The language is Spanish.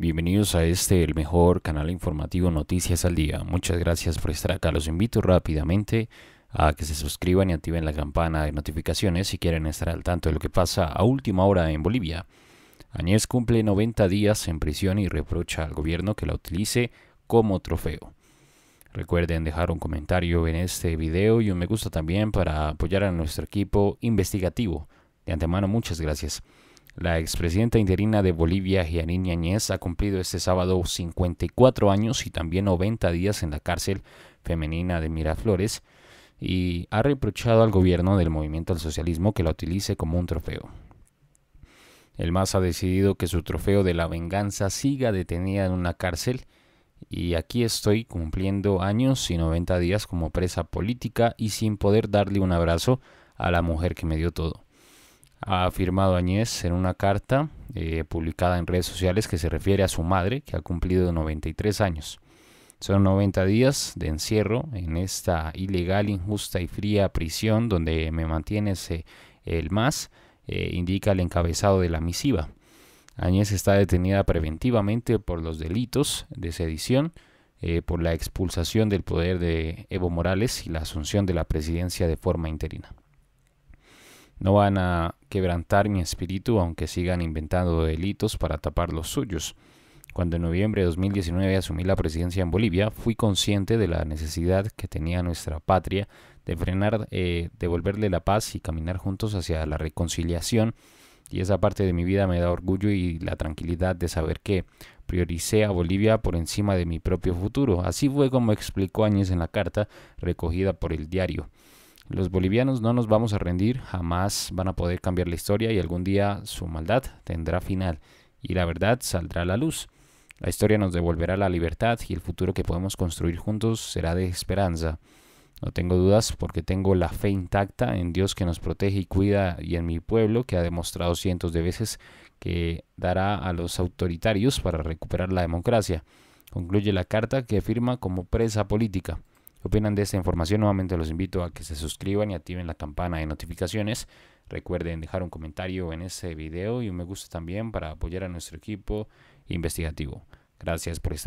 Bienvenidos a este, el mejor canal informativo Noticias al Día. Muchas gracias por estar acá. Los invito rápidamente a que se suscriban y activen la campana de notificaciones si quieren estar al tanto de lo que pasa a última hora en Bolivia. Añez cumple 90 días en prisión y reprocha al gobierno que la utilice como trofeo. Recuerden dejar un comentario en este video y un me gusta también para apoyar a nuestro equipo investigativo. De antemano, muchas gracias. La expresidenta interina de Bolivia, Janine Áñez, ha cumplido este sábado 54 años y también 90 días en la cárcel femenina de Miraflores y ha reprochado al gobierno del movimiento al socialismo que la utilice como un trofeo. El MAS ha decidido que su trofeo de la venganza siga detenida en una cárcel y aquí estoy cumpliendo años y 90 días como presa política y sin poder darle un abrazo a la mujer que me dio todo ha afirmado Añez en una carta eh, publicada en redes sociales que se refiere a su madre, que ha cumplido 93 años. Son 90 días de encierro en esta ilegal, injusta y fría prisión donde me mantienes el más, eh, indica el encabezado de la misiva. Añez está detenida preventivamente por los delitos de sedición, eh, por la expulsación del poder de Evo Morales y la asunción de la presidencia de forma interina no van a quebrantar mi espíritu aunque sigan inventando delitos para tapar los suyos. Cuando en noviembre de 2019 asumí la presidencia en Bolivia, fui consciente de la necesidad que tenía nuestra patria de frenar, eh, devolverle la paz y caminar juntos hacia la reconciliación. Y esa parte de mi vida me da orgullo y la tranquilidad de saber que prioricé a Bolivia por encima de mi propio futuro. Así fue como explicó Áñez en la carta recogida por el diario. Los bolivianos no nos vamos a rendir, jamás van a poder cambiar la historia y algún día su maldad tendrá final y la verdad saldrá a la luz. La historia nos devolverá la libertad y el futuro que podemos construir juntos será de esperanza. No tengo dudas porque tengo la fe intacta en Dios que nos protege y cuida y en mi pueblo que ha demostrado cientos de veces que dará a los autoritarios para recuperar la democracia. Concluye la carta que firma como presa política opinan de esta información, nuevamente los invito a que se suscriban y activen la campana de notificaciones. Recuerden dejar un comentario en ese video y un me gusta también para apoyar a nuestro equipo investigativo. Gracias por estar.